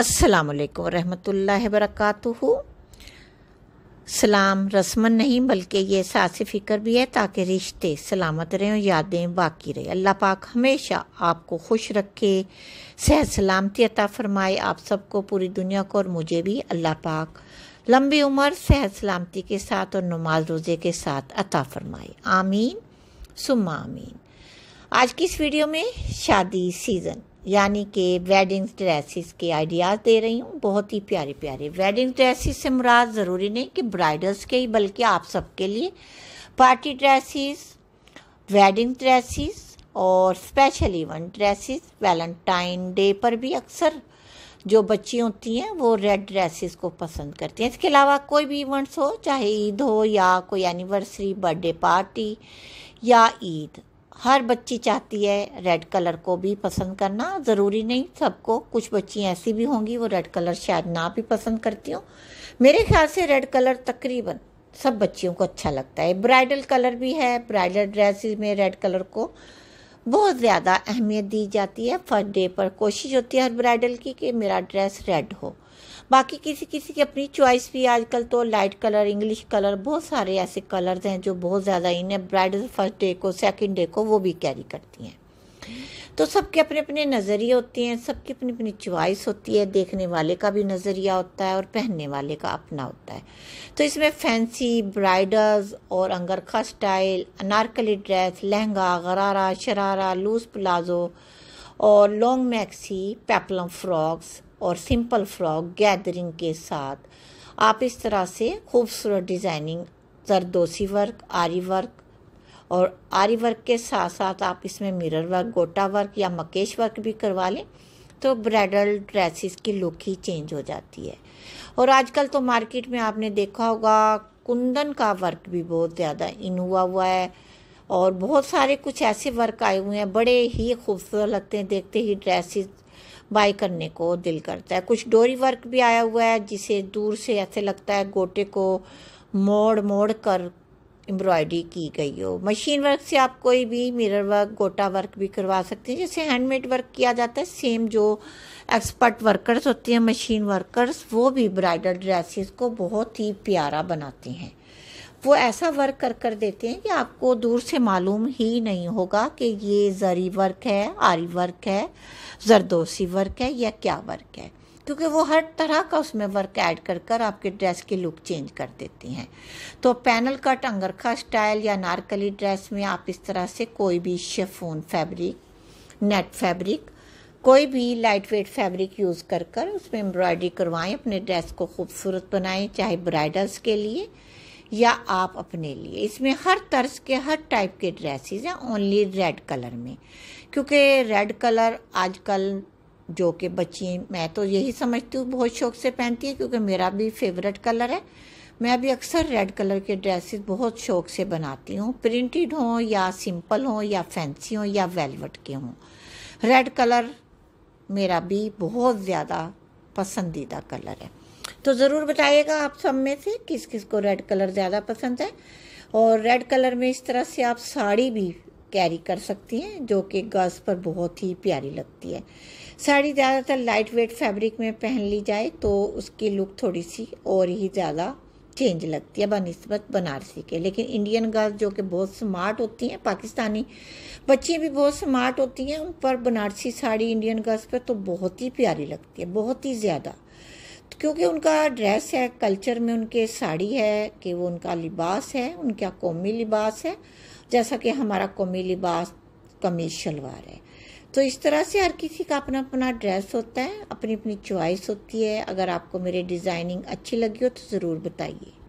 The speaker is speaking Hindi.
अस्सलाम वालेकुम रहमतुल्लाहि वरकatuhu सलाम रस्मन नहीं बल्कि ये सास फ़िक्र भी है ताकि रिश्ते सलामत रहें और यादें बाकी रहें अल्लाह पाक हमेशा आपको खुश रखे सेहत सलामती अता फरमाए आप सबको पूरी दुनिया को और मुझे भी अल्लाह पाक लंबी उम्र सेहत सलामती के साथ और नमाज रोज़े के साथ अता फरमाए आमीन सुम्मा आमीन आज की इस वीडियो में शादी सीज़न यानी कि वेडिंग ड्रेसिस के आइडियाज़ दे रही हूँ बहुत ही प्यारे प्यारे वेडिंग ड्रेसिस से मुराद ज़रूरी नहीं कि ब्राइडल्स के ही बल्कि आप सबके लिए पार्टी ड्रेसिस वेडिंग ड्रेसिस और special event dresses Valentine Day पर भी अक्सर जो बच्ची होती हैं वो रेड ड्रेसेस को पसंद करती हैं इसके अलावा कोई भी इवेंट्स हो चाहे ईद हो या कोई एनिवर्सरी बर्थडे पार्टी या ईद हर बच्ची चाहती है रेड कलर को भी पसंद करना ज़रूरी नहीं सबको कुछ बच्ची ऐसी भी होंगी वो रेड कलर शायद ना भी पसंद करती हूँ मेरे ख्याल से रेड कलर तकरीबन सब बच्चियों को अच्छा लगता है ब्राइडल कलर भी है ब्राइडल ड्रेस में रेड कलर को बहुत ज़्यादा अहमियत दी जाती है फर्स्ट डे पर कोशिश होती है हर ब्राइडल की कि मेरा ड्रेस रेड हो बाकी किसी किसी की अपनी चॉइस भी आजकल तो लाइट कलर इंग्लिश कलर बहुत सारे ऐसे कलर्स हैं जो बहुत ज़्यादा इन्हें ब्राइडल फर्स्ट डे को सेकेंड डे को वो भी कैरी करती हैं तो सबके अपने अपने नज़रिए होते हैं सबकी अपनी अपनी चॉइस होती है देखने वाले का भी नज़रिया होता है और पहनने वाले का अपना होता है तो इसमें फैंसी ब्राइडल्स और angrakha style Anarkali dress lehenga gharara sharara loose palazzo और लॉन्ग मैक्सी पेपलम फ्रॉक्स और सिंपल फ्रॉक गैदरिंग के साथ आप इस तरह से खूबसूरत designing zardozi work aari work और आरी वर्क के साथ साथ आप इसमें मिरर वर्क गोटा वर्क या मकेश वर्क भी करवा लें तो ब्राइडल ड्रेसेस की लुक ही चेंज हो जाती है और आजकल तो मार्केट में आपने देखा होगा कुंदन का वर्क भी बहुत ज़्यादा इन हुआ हुआ है और बहुत सारे कुछ ऐसे वर्क आए हुए हैं बड़े ही खूबसूरत लगते हैं देखते ही ड्रेसेस बाई करने को दिल करता है कुछ डोरी वर्क भी आया हुआ है जिसे दूर से ऐसे लगता है गोटे को मोड़ मोड़ कर एम्ब्रॉयडरी की गई हो मशीन वर्क से आप कोई भी मिरर वर्क गोटा वर्क भी करवा सकते हैं जैसे हैंडमेड वर्क किया जाता है सेम जो एक्सपर्ट वर्कर्स होते हैं मशीन वर्कर्स वो भी ब्राइडल ड्रेसेस को बहुत ही प्यारा बनाते हैं वो ऐसा वर्क कर कर देते हैं कि आपको दूर से मालूम ही नहीं होगा कि ये जरी वर्क है आरी वर्क है जरदोसी वर्क है या क्या वर्क है क्योंकि वो हर तरह का उसमें वर्क ऐड कर कर आपके ड्रेस की लुक चेंज कर देती हैं तो पैनल कट अंगरखा स्टाइल या नारकली ड्रेस में आप इस तरह से कोई भी शेफोन फैब्रिक नेट फैब्रिक कोई भी लाइट वेट फैब्रिक यूज़ कर कर उसमें एम्ब्रॉयडरी करवाएं अपने ड्रेस को खूबसूरत बनाएं चाहे ब्राइडल्स के लिए या आप अपने लिए इसमें हर तर्ज के हर टाइप के ड्रेसेस हैं ओनली रेड कलर में क्योंकि रेड कलर आजकल जो कि बच्ची मैं तो यही समझती हूँ बहुत शौक से पहनती है क्योंकि मेरा भी फेवरेट कलर है मैं अभी अक्सर रेड कलर के ड्रेसेस बहुत शौक से बनाती हूँ प्रिंटेड हों या सिंपल हों या फैंसी हों या वेलवेट के हों रेड कलर मेरा भी बहुत ज़्यादा पसंदीदा कलर है तो ज़रूर बताइएगा आप सब में से किस किस को रेड कलर ज़्यादा पसंद है और रेड कलर में इस तरह से आप साड़ी भी कैरी कर सकती हैं जो कि गर्ल्स पर बहुत ही प्यारी लगती है साड़ी ज़्यादातर लाइट वेट फैब्रिक में पहन ली जाए तो उसकी लुक थोड़ी सी और ही ज़्यादा चेंज लगती है बनस्बत बनारसी के लेकिन इंडियन गर्ल्स जो कि बहुत स्मार्ट होती हैं पाकिस्तानी बच्चियाँ भी बहुत स्मार्ट होती हैं उन पर बनारसी साड़ी इंडियन गर्ल्स पर तो बहुत ही प्यारी लगती है बहुत ही ज़्यादा तो क्योंकि उनका ड्रेस है कल्चर में उनके साड़ी है कि वो उनका लिबास है उनका कौमी लिबास है जैसा कि हमारा कौमी लिबास कमी शलवार है तो इस तरह से हर किसी का अपना अपना ड्रेस होता है अपनी अपनी चॉइस होती है अगर आपको मेरी डिज़ाइनिंग अच्छी लगी हो तो ज़रूर बताइए